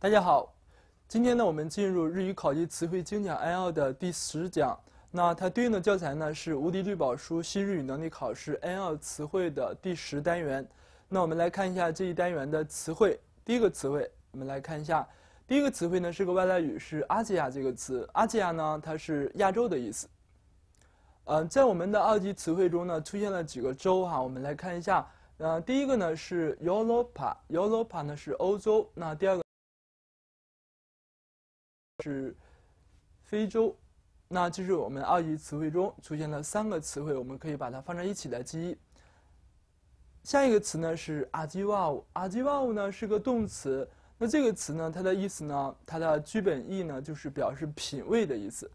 大家好，今天呢，我们进入日语考级词汇精讲 N L 的第十讲。那它对应的教材呢是《无敌绿宝书·新日语能力考试 N L 词汇》的第十单元。那我们来看一下这一单元的词汇。第一个词汇，我们来看一下。第一个词汇呢是个外来语，是“アジア”这个词。“アジア”呢，它是亚洲的意思。呃，在我们的二级词汇中呢，出现了几个州哈，我们来看一下。呃，第一个呢是 “Europa”，“Europa” 呢是欧洲。那第二个。是非洲，那这是我们二级词汇中出现了三个词汇，我们可以把它放在一起来记忆。下一个词呢是阿基瓦乌，阿基瓦乌呢是个动词。那这个词呢，它的意思呢，它的基本意呢就是表示品味的意思，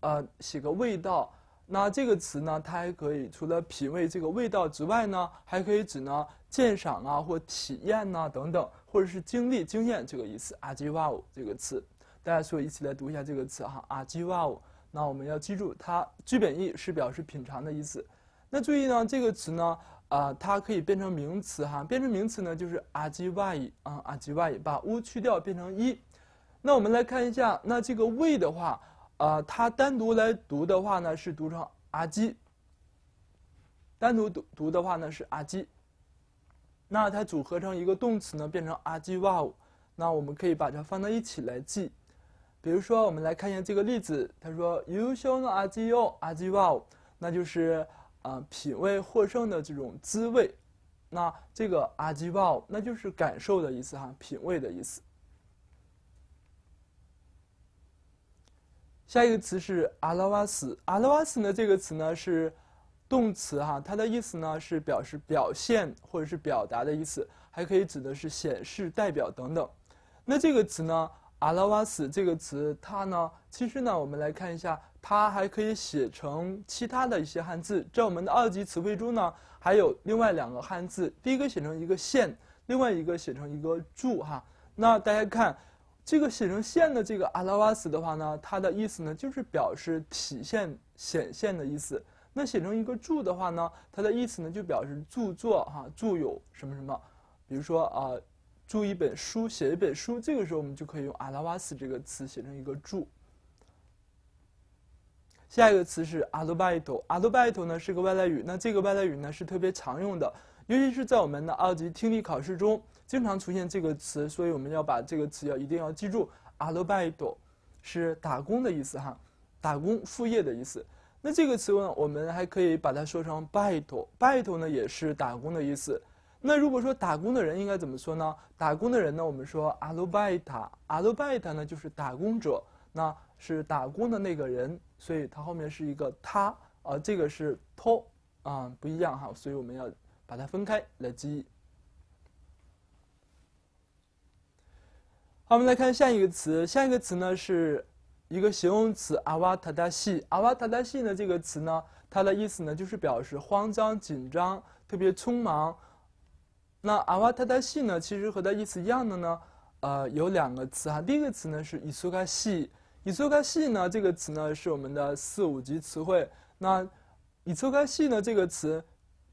呃，写个味道。那这个词呢，它还可以除了品味这个味道之外呢，还可以指呢鉴赏啊或体验呐等等，或者是经历、经验这个意思。阿基瓦乌这个词。大家所一起来读一下这个词哈阿 r j 那我们要记住它基本意是表示品尝的意思。那注意呢，这个词呢，啊，它可以变成名词哈，变成名词呢就是阿 r j 伊啊阿 r j 伊，把 v 去掉变成一。那我们来看一下，那这个 we 的话，啊，它单独来读的话呢是读成阿基，单独读读的话呢是阿基。那它组合成一个动词呢，变成阿 r j 那我们可以把它放到一起来记。比如说，我们来看一下这个例子。他说 “usono azio a z i a 那就是啊，品味获胜的这种滋味。那这个 “azivau”，那就是感受的意思哈，品味的意思。下一个词是 “alvas”。alvas 呢这个词呢是动词哈，它的意思呢是表示表现或者是表达的意思，还可以指的是显示、代表等等。那这个词呢？阿拉瓦斯这个词，它呢，其实呢，我们来看一下，它还可以写成其他的一些汉字。在我们的二级词汇中呢，还有另外两个汉字，第一个写成一个“线，另外一个写成一个“柱哈。那大家看，这个写成“线的这个阿拉瓦斯的话呢，它的意思呢就是表示体现、显现的意思。那写成一个“柱的话呢，它的意思呢就表示著作哈，著有什么什么，比如说啊。注一本书，写一本书，这个时候我们就可以用阿拉瓦斯这个词写成一个注。下一个词是阿洛拜托，阿洛拜托呢是个外来语，那这个外来语呢是特别常用的，尤其是在我们的二级听力考试中经常出现这个词，所以我们要把这个词要一定要记住。阿洛拜托是打工的意思哈，打工副业的意思。那这个词呢，我们还可以把它说成拜托，拜托呢也是打工的意思。那如果说打工的人应该怎么说呢？打工的人呢，我们说アルバイト。アルバイト呢，就是打工者，那是打工的那个人，所以它后面是一个他啊。这个是 Po 啊不一样哈，所以我们要把它分开来记。好，我们来看下一个词。下一个词呢是一个形容词。アワタタシ。アワタタシ呢这个词呢，它的意思呢就是表示慌张、紧张、特别匆忙。那阿瓦塔塔西呢，其实和它意思一样的呢，呃，有两个词哈。第一个词呢是伊苏卡西，伊苏卡西呢这个词呢是我们的四五级词汇。那伊苏卡西呢这个词，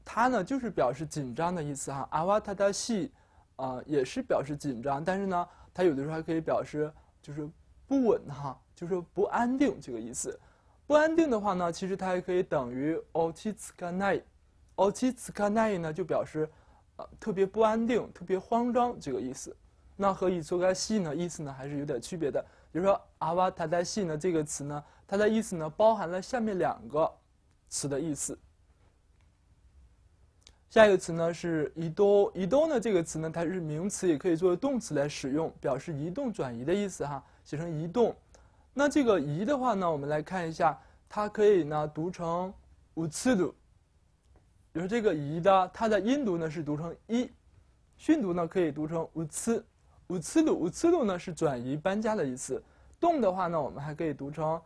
它呢就是表示紧张的意思哈。阿瓦塔塔西，啊也是表示紧张，但是呢，它有的时候还可以表示就是不稳哈，就是不安定这个意思。不安定的话呢，其实它还可以等于奥奇兹卡奈，奥奇兹卡奈呢就表示。啊，特别不安定，特别慌张，这个意思。那和“乙撮干系”呢意思呢还是有点区别的。比如说“阿瓦塔谈西的这个词呢，它的意思呢包含了下面两个词的意思。下一个词呢是“移动”，“移动”呢这个词呢，它是名词，也可以作为动词来使用，表示移动、转移的意思。哈，写成“移动”。那这个“移”的话呢，我们来看一下，它可以呢读成“无次度”。比如这个移的，它的音读呢是读成一，训读呢可以读成无次，无次噜，无次噜呢是转移搬家的意思。动的话呢，我们还可以读成，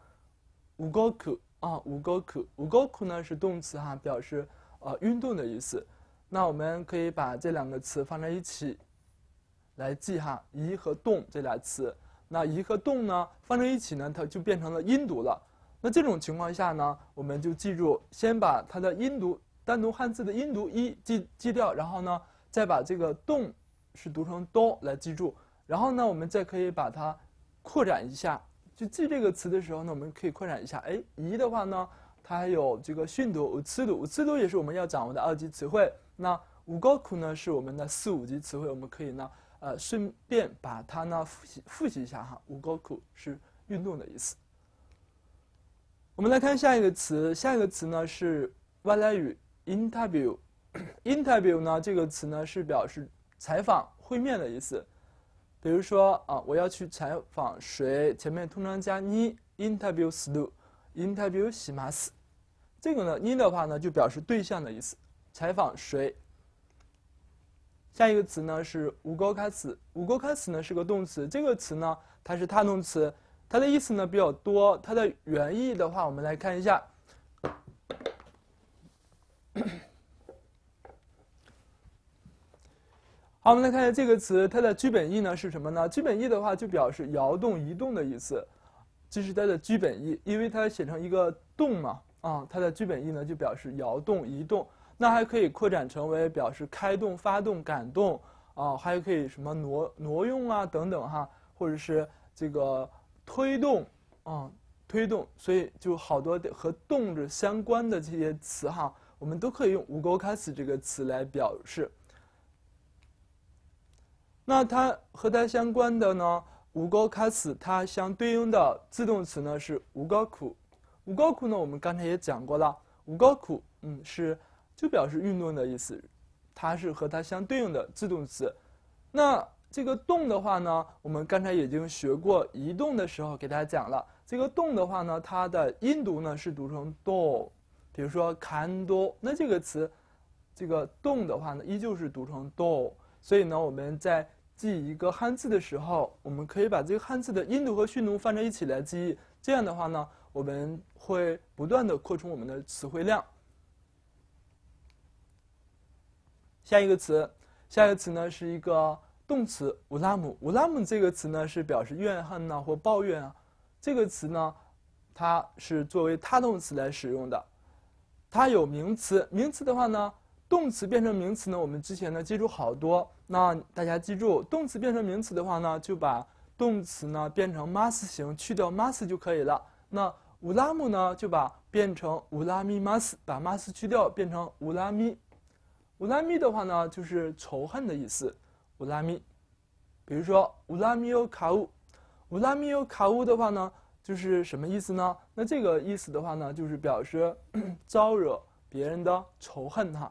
无沟库啊，无沟库，无沟库呢是动词哈，表示呃运动的意思。那我们可以把这两个词放在一起，来记哈，移和动这俩词。那移和动呢放在一起呢，它就变成了音读了。那这种情况下呢，我们就记住先把它的音读。单独汉字的音读一记记掉，然后呢，再把这个动是读成哆来记住。然后呢，我们再可以把它扩展一下。就记这个词的时候呢，我们可以扩展一下。哎，一的话呢，它还有这个训读、词读，词读也是我们要掌握的二级词汇。那五高苦呢，是我们的四五级词汇，我们可以呢，呃，顺便把它呢复习复习一下哈。五高苦是运动的意思。我们来看下一个词，下一个词呢是外来语。interview，interview 呢这个词呢是表示采访会面的意思，比如说啊我要去采访谁，前面通常加你 i n t e r v i e w する，interview します。这个呢 n 的话呢就表示对象的意思，采访谁。下一个词呢是无ゴ开始，无ゴ开始呢是个动词，这个词呢它是他动词，它的意思呢比较多，它的原意的话我们来看一下。好，我们来看一下这个词，它的基本义呢是什么呢？基本义的话，就表示摇动、移动的意思，这是它的基本义。因为它写成一个“动”嘛，啊，它的基本义呢就表示摇动、移动。那还可以扩展成为表示开动、发动、感动啊，还可以什么挪挪用啊等等哈，或者是这个推动啊，推动。所以就好多和“动”着相关的这些词哈。我们都可以用“无钩开始”这个词来表示。那它和它相关的呢，“无钩开始”它相对应的自动词呢是“无钩苦”。“无钩苦”呢，我们刚才也讲过了，“无钩苦”嗯是就表示运动的意思，它是和它相对应的自动词。那这个“动”的话呢，我们刚才已经学过，移动的时候给大家讲了。这个“动”的话呢，它的音读呢是读成“动”。比如说看 a n do”，那这个词，这个“动”的话呢，依旧是读成 “do”。所以呢，我们在记一个汉字的时候，我们可以把这个汉字的音读和训读放在一起来记忆。这样的话呢，我们会不断的扩充我们的词汇量。下一个词，下一个词呢是一个动词“乌拉姆”。“乌拉姆”这个词呢是表示怨恨呢或抱怨啊。这个词呢，它是作为他动词来使用的。它有名词，名词的话呢，动词变成名词呢，我们之前呢记住好多。那大家记住，动词变成名词的话呢，就把动词呢变成 mas 型，去掉 mas 就可以了。那乌拉姆呢，就把变成乌拉米 mas，把 mas 去掉，变成乌拉米。乌拉米的话呢，就是仇恨的意思。乌拉米，比如说乌拉米有卡乌，乌拉米有卡乌的话呢。就是什么意思呢？那这个意思的话呢，就是表示 招惹别人的仇恨哈。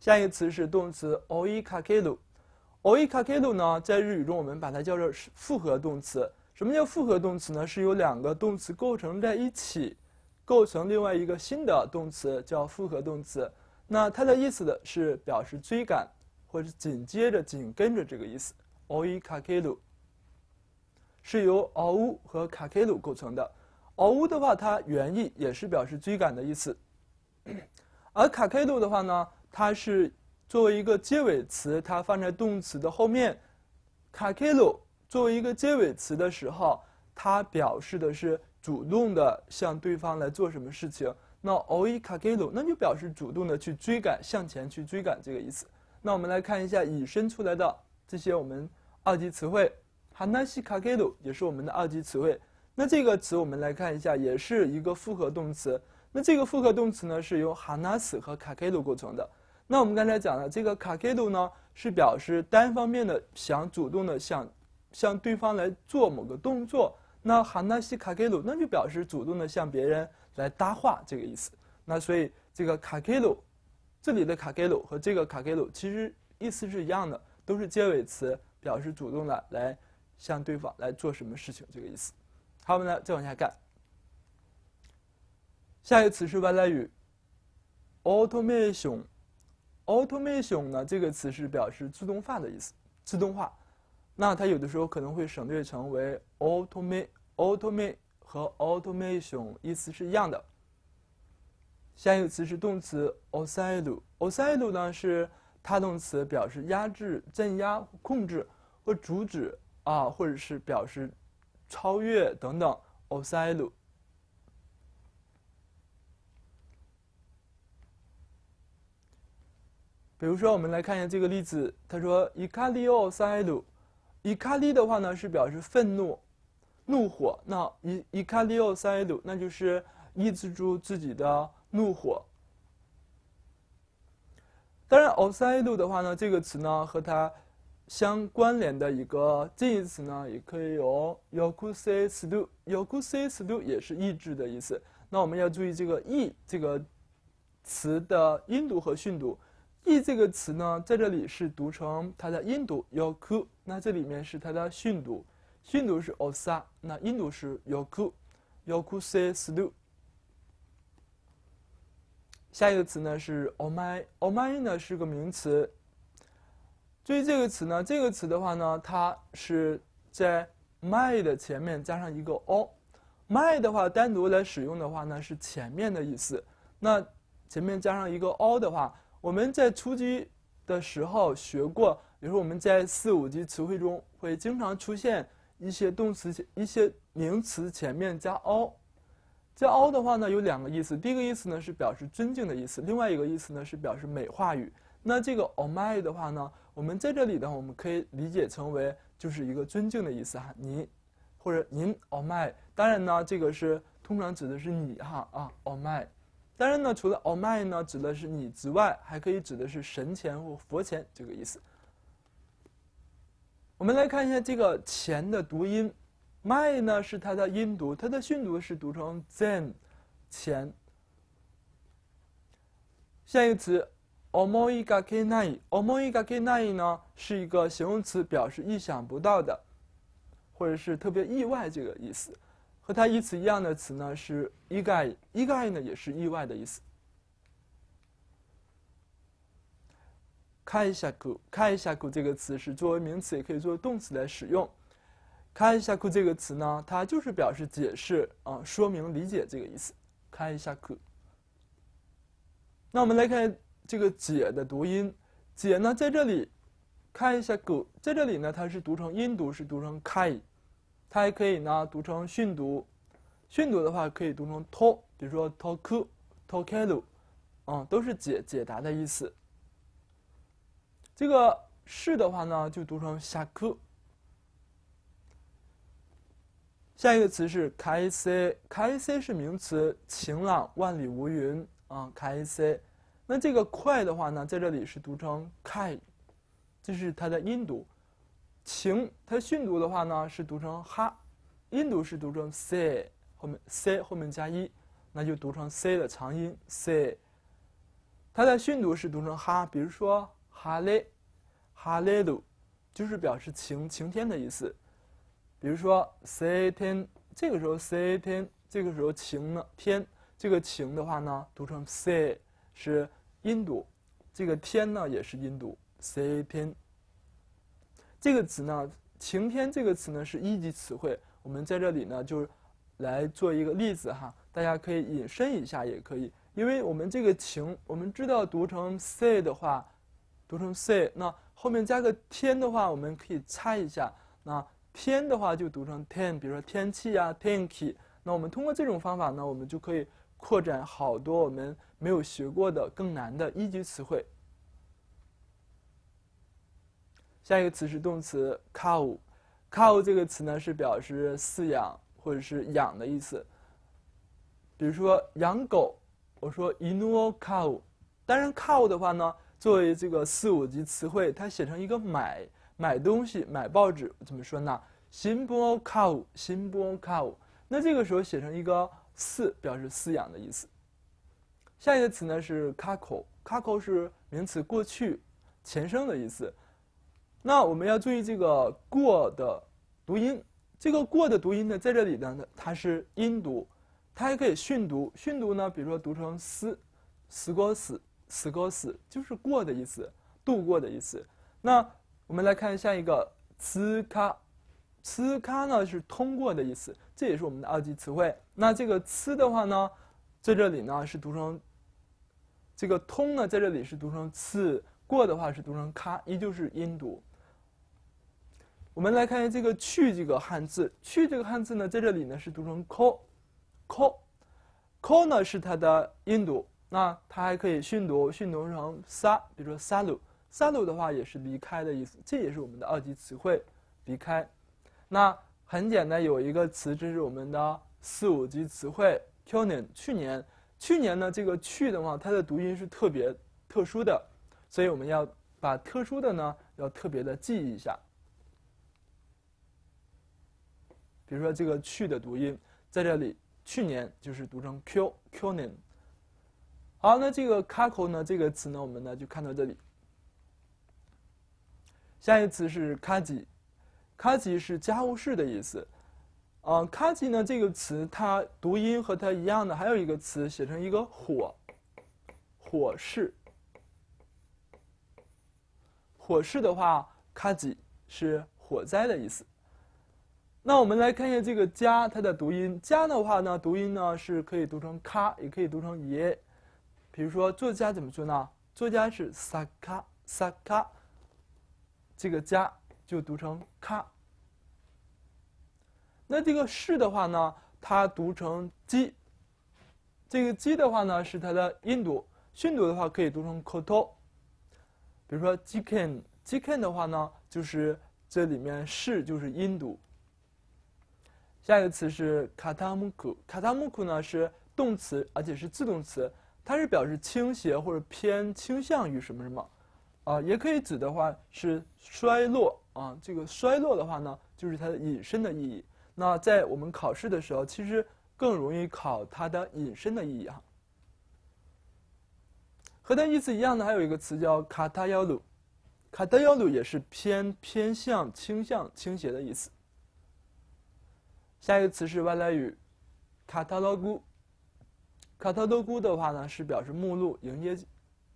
下一个词是动词 oi kakero，oi k a k e r u 呢，在日语中我们把它叫做复合动词。什么叫复合动词呢？是由两个动词构成在一起，构成另外一个新的动词叫复合动词。那它的意思的是表示追赶或者紧接着紧跟着这个意思。oi k a k e r u 是由嗷呜和卡卡鲁构成的。嗷呜的话，它原意也是表示追赶的意思。而卡卡鲁的话呢，它是作为一个结尾词，它放在动词的后面。卡卡鲁作为一个结尾词的时候，它表示的是主动的向对方来做什么事情。那奥伊卡凯鲁那就表示主动的去追赶，向前去追赶这个意思。那我们来看一下引申出来的这些我们二级词汇。哈纳西卡盖鲁 k a e do 也是我们的二级词汇。那这个词我们来看一下，也是一个复合动词。那这个复合动词呢，是由哈纳斯和 k a 鲁 e do 构成的。那我们刚才讲了，这个 k a 鲁 e do 呢，是表示单方面的想主动的想向对方来做某个动作。那哈纳西卡盖鲁，k a e do 那就表示主动的向别人来搭话这个意思。那所以这个 k a 鲁，e do 这里的 k a 鲁 e do 和这个 k a 鲁 e do 其实意思是一样的，都是结尾词，表示主动的来。向对方来做什么事情，这个意思。好，我们来再往下看。下一个词是外来语，automation。automation 呢，这个词是表示自动化的意思，自动化。那它有的时候可能会省略成为 auto，auto m t e a m a t e 和 automation 意思是一样的。下一个词是动词 oscill。oscill 呢是它动词，表示压制、镇压、控制或阻止。啊，或者是表示超越等等，osaiu。比如说，我们来看一下这个例子，他说 i k a l i o s a i u i k a l i o 的话呢是表示愤怒、怒火，那 i k a l i o saiu” 那就是抑制住自己的怒火。当然，“osaiu” 的话呢，这个词呢和它。相关联的一个近义词呢，也可以有 y o k u s e shu。yokusei shu 也是抑制的意思。那我们要注意这个 e 这个词的音读和训读。e 这个词呢，在这里是读成它的音读 yoku。那这里面是它的训读，训读是 osa。那音读是 yoku，yokusei shu。下一个词呢是 omai。omai 呢是个名词。注意这个词呢，这个词的话呢，它是在 my 的前面加上一个 o，my 的话单独来使用的话呢是前面的意思，那前面加上一个 o 的话，我们在初级的时候学过，比如说我们在四、五级词汇中会经常出现一些动词、一些名词前面加 o，加 o 的话呢有两个意思，第一个意思呢是表示尊敬的意思，另外一个意思呢是表示美化语。那这个 o my 的话呢？我们在这里呢，我们可以理解成为就是一个尊敬的意思哈，您或者您 o m y 当然呢，这个是通常指的是你哈啊 o m y 当然呢，除了 o m y 呢指的是你之外，还可以指的是神前或佛前这个意思。我们来看一下这个前的读音 m y 呢是它的音读，它的训读是读成 zen，前。下一个词。o m o け i ga k が i n い o m o i ga k i n 呢是一个形容词，表示意想不到的，或者是特别意外这个意思。和它意思一样的词呢是意外，意外呢也是意外的意思。开一下口，开一下口。这个词是作为名词也可以作为动词来使用。开一下口。这个词呢，它就是表示解释啊、说明、理解这个意思。开一下口。那我们来看。这个“解”的读音，“解”呢，在这里，看一下“狗”在这里呢，它是读成音读，是读成 “kai”，它还可以呢读成训读，训读的话可以读成 “to”，比如说 “toku”，“tokelo”，啊，都是“解”解答的意思。这个“是”的话呢，就读成 “shaku”。下一个词是 “kai c”，“kai c” 是名词，晴朗，万里无云啊，“kai c”。那这个快的话呢，在这里是读成 k，这是它的音读。晴，它的训读的话呢是读成哈，音读是读成 s say 后面 s say 后面加一，那就读成 c 的长音 s say。它的训读是读成哈，比如说哈 a 哈 e 鲁，就是表示晴晴天的意思。比如说 satin，这个时候 satin，这个时候晴呢天，这个晴的话呢读成 s say 是。印读，这个天呢也是印读 s a ten。这个词呢，晴天这个词呢是一级词汇，我们在这里呢就来做一个例子哈，大家可以引申一下也可以，因为我们这个晴，我们知道读成 say 的话，读成 say，那后面加个天的话，我们可以猜一下，那天的话就读成 ten，比如说天气啊 t e n k 那我们通过这种方法呢，我们就可以扩展好多我们。没有学过的更难的一级词汇。下一个词是动词 “cow”，“cow” 这个词呢是表示饲养或者是养的意思。比如说养狗，我说 “inu cow”。当然，“cow” 的话呢，作为这个四五级词汇，它写成一个“买”买东西、买报纸怎么说呢？“shinbo cow”，“shinbo cow”。那这个时候写成一个“饲”，表示饲养的意思。下一个词呢是“卡口”，“卡口”是名词过去前生的意思。那我们要注意这个“过”的读音，这个“过”的读音呢，在这里呢，它是音读，它还可以训读。训读呢，比如说读成“斯斯过斯斯过斯”，就是“过的”意思，度过的意思。那我们来看下一个“呲卡”，“呲卡”呢是通过的意思，这也是我们的二级词汇。那这个“呲”的话呢，在这里呢是读成。这个通呢，在这里是读成次过的话是读成咔，依旧是音读。我们来看一下这个去这个汉字，去这个汉字呢，在这里呢是读成 call 呢是它的音读，那它还可以训读，训读成撒，比如说 salu，salu 的话也是离开的意思，这也是我们的二级词汇，离开。那很简单，有一个词，这是我们的四五级词汇，n i 去年，去年。去年呢，这个去的话，它的读音是特别特殊的，所以我们要把特殊的呢要特别的记忆一下。比如说这个去的读音，在这里去年就是读成 q q 年。好，那这个卡 o 呢，这个词呢，我们呢就看到这里。下一词是 a k a 卡 i 是家务事的意思。啊，卡ジ呢这个词，它读音和它一样的还有一个词，写成一个火，火势。火势的话，卡ジ是火灾的意思。那我们来看一下这个家，它的读音。家的话呢，读音呢是可以读成咔，也可以读成耶。比如说作家怎么说呢？作家是萨卡萨卡，这个家就读成咔。那这个“是”的话呢，它读成“鸡”。这个“鸡”的话呢，是它的音读，训读的话可以读成 “koto”。比如说 “chicken”，“chicken” 的话呢，就是这里面“是”就是音读。下一个词是 “kata muku”，“kata muku” 呢是动词，而且是自动词，它是表示倾斜或者偏倾向于什么什么，啊，也可以指的话是衰落啊。这个衰落的话呢，就是它的引申的意义。那在我们考试的时候，其实更容易考它的引申的意义哈。和它意思一样的还有一个词叫卡 a t a y 塔 r u a t a y u 也是偏偏向、倾向、倾斜的意思。下一个词是外来语卡 a t a l o g u a t a l o g 的话呢是表示目录、迎接、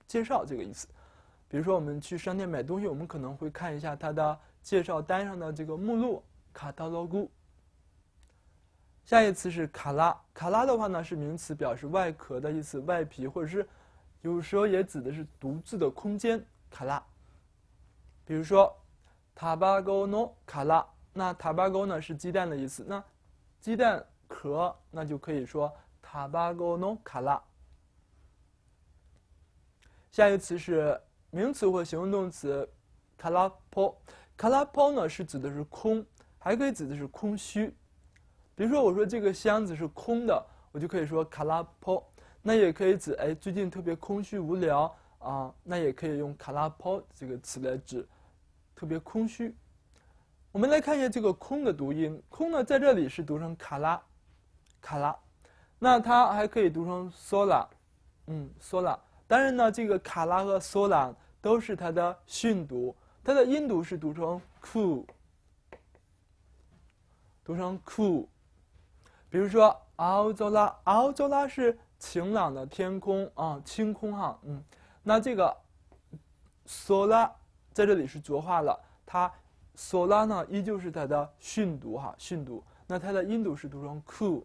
介绍这个意思。比如说我们去商店买东西，我们可能会看一下它的介绍单上的这个目录 c a t a l o g u 下一次是卡拉，卡拉的话呢是名词，表示外壳的意思，外皮，或者是有时候也指的是独自的空间。卡拉，比如说，tabagono 卡拉，那 tabago 呢是鸡蛋的意思，那鸡蛋壳那就可以说 tabagono 卡拉。下一词是名词或形容动词卡拉 l 卡拉 o o 呢是指的是空，还可以指的是空虚。比如说，我说这个箱子是空的，我就可以说卡拉波。那也可以指哎，最近特别空虚无聊啊，那也可以用卡拉波这个词来指特别空虚。我们来看一下这个“空”的读音，“空”呢在这里是读成卡拉，卡拉。那它还可以读成索拉，嗯，索拉。当然呢，这个卡拉和索拉都是它的训读，它的音读是读成 ku，读成 ku。比如说 a u z o l a 是晴朗的天空啊，清空哈，嗯，那这个索拉在这里是浊化了，它索拉呢依旧是它的训读哈，训读，那它的音读是读成 ku，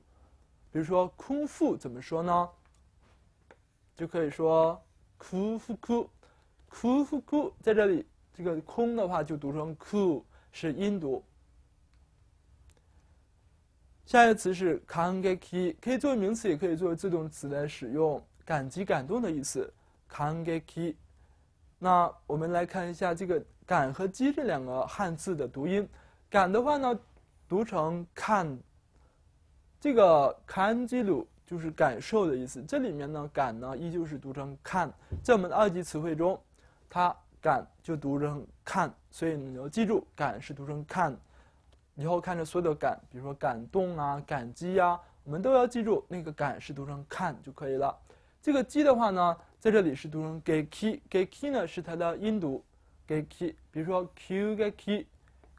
比如说空腹怎么说呢？就可以说 ku fu ku，ku fu ku，在这里这个空的话就读成 ku 是音读。下一个词是 “kangeki”，可以作为名词，也可以作为自动词来使用，感激感动的意思。“kangeki”。那我们来看一下这个“感”和“激”这两个汉字的读音。“感”的话呢，读成 c a n 这个 “kanji” lu” 就是感受的意思。这里面呢，“感”呢依旧是读成 c a n 在我们的二级词汇中，它“感”就读成 c a n 所以你要记住，“感”是读成 c a n 以后看着所有的感，比如说感动啊、感激呀，我们都要记住那个感是读成看就可以了。这个激的话呢，在这里是读成给 key，给 key 呢是它的音读，给 key。比如说 Q 给 y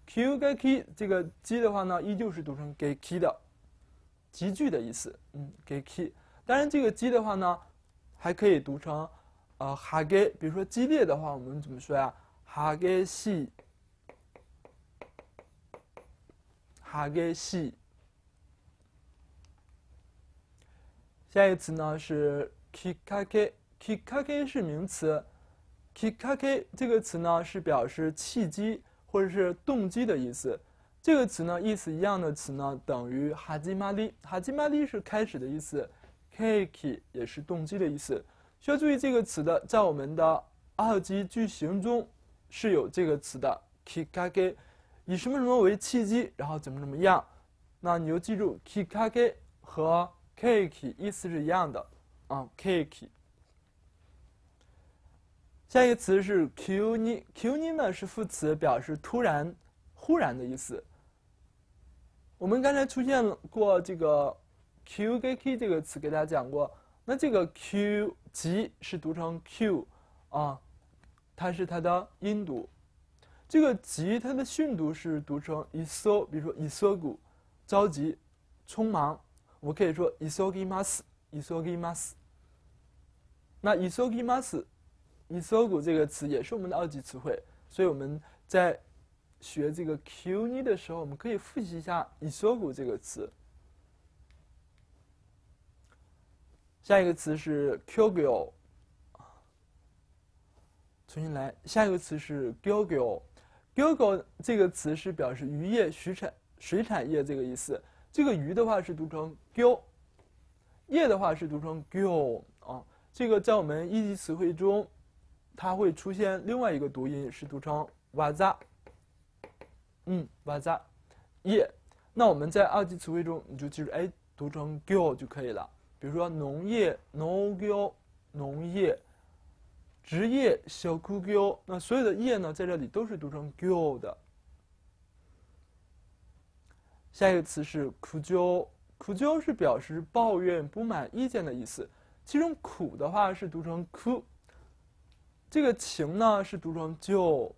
q 给 key，这个激的话呢，依旧是读成给 key 的，集聚的意思。嗯，给 key。当然，这个激的话呢，还可以读成，呃，哈给。比如说激烈的话，我们怎么说呀？哈给激。哈该西，下一词呢是 k i k a k i k i k a k i 是名词 k i k a k i 这个词呢是表示契机或者是动机的意思。这个词呢意思一样的词呢等于 h a j i m a r i h a j i m a i 是开始的意思 k i k i 也是动机的意思。需要注意这个词的，在我们的二级句型中是有这个词的 k i k a k i 以什么什么为契机，然后怎么怎么样？那你就记住，kake i k 和 cake 意思是一样的，啊，cake。下一个词是 qni，qni 呢是副词，表示突然、忽然的意思。我们刚才出现过这个 qgk 这个词，给大家讲过。那这个 q 急是读成 q，啊，它是它的音读。这个急，它的训读是读成 i s o 比如说 isogu，着急、匆忙，我们可以说 isogimas，isogimas。那 isogimas，isogu 这个词也是我们的二级词汇，所以我们在学这个 Q u n i 的时候，我们可以复习一下 isogu 这个词。下一个词是 kugio，重新来，下一个词是 g kugio。“gougo” 这个词是表示渔业、水产、水产业这个意思。这个“鱼”的话是读成 “gou”，“ 业”的话是读成 g o l 啊。这个在我们一级词汇中，它会出现另外一个读音，是读成 “waza”。嗯，“waza” 业。那我们在二级词汇中，你就记住，哎，读成 g o l 就可以了。比如说农业 n o g i o 农业。职业小酷鸠，那所有的“业”呢，在这里都是读成“鸠”的。下一个词是“苦鸠”，“苦鸠”是表示抱怨、不满、意见的意思。其中“苦”的话是读成“哭，这个“情”呢是读成“就，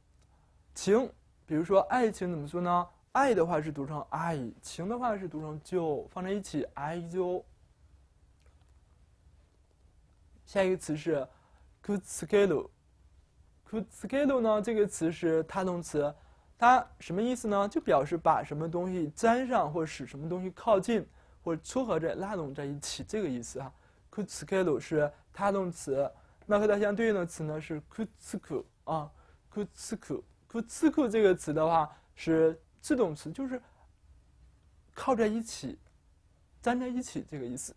情，比如说爱情怎么说呢？爱的话是读成“爱”，情的话是读成“就，放在一起“爱就。下一个词是。kutskelo，kutskelo 呢？这个词是他动词，它什么意思呢？就表示把什么东西粘上，或使什么东西靠近，或撮合着、拉拢在一起，这个意思哈。kutskelo 是他动词，那和它相对应的词呢是 kutsuku 啊，kutsuku，kutsuku 这个词的话是自动词，就是靠在一起、粘在一起这个意思，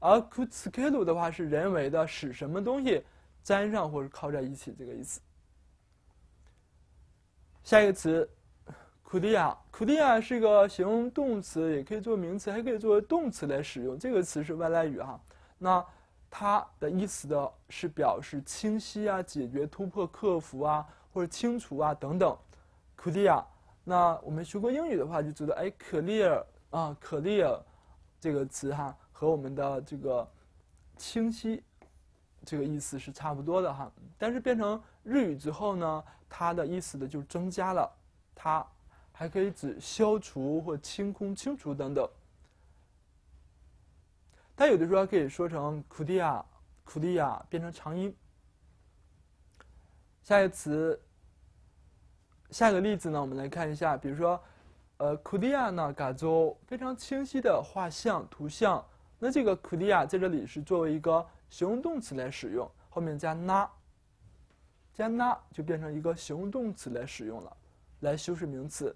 而 kutskelo 的话是人为的，使什么东西。粘上或者靠在一起这个意思。下一个词，clear，clear 是一个形容动词，也可以做名词，还可以作为动词来使用。这个词是外来语哈，那它的意思的是表示清晰啊、解决、突破、克服啊或者清除啊等等。clear，那我们学过英语的话就知道，哎，clear 啊，clear 这个词哈和我们的这个清晰。这个意思是差不多的哈，但是变成日语之后呢，它的意思的就增加了，它还可以指消除或清空、清除等等。它有的时候还可以说成 k u d i a 亚 u d i a 变成长音。下一个词，下一个例子呢，我们来看一下，比如说，呃，kudia 呢嘎州非常清晰的画像、图像。那这个 kudia 在这里是作为一个形容动词来使用，后面加“那”，加“那”就变成一个形容动词来使用了，来修饰名词。